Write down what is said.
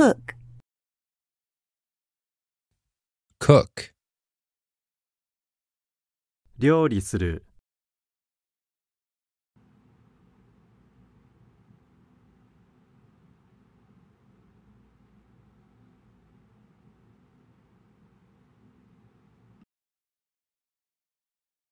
cook, cook 料理する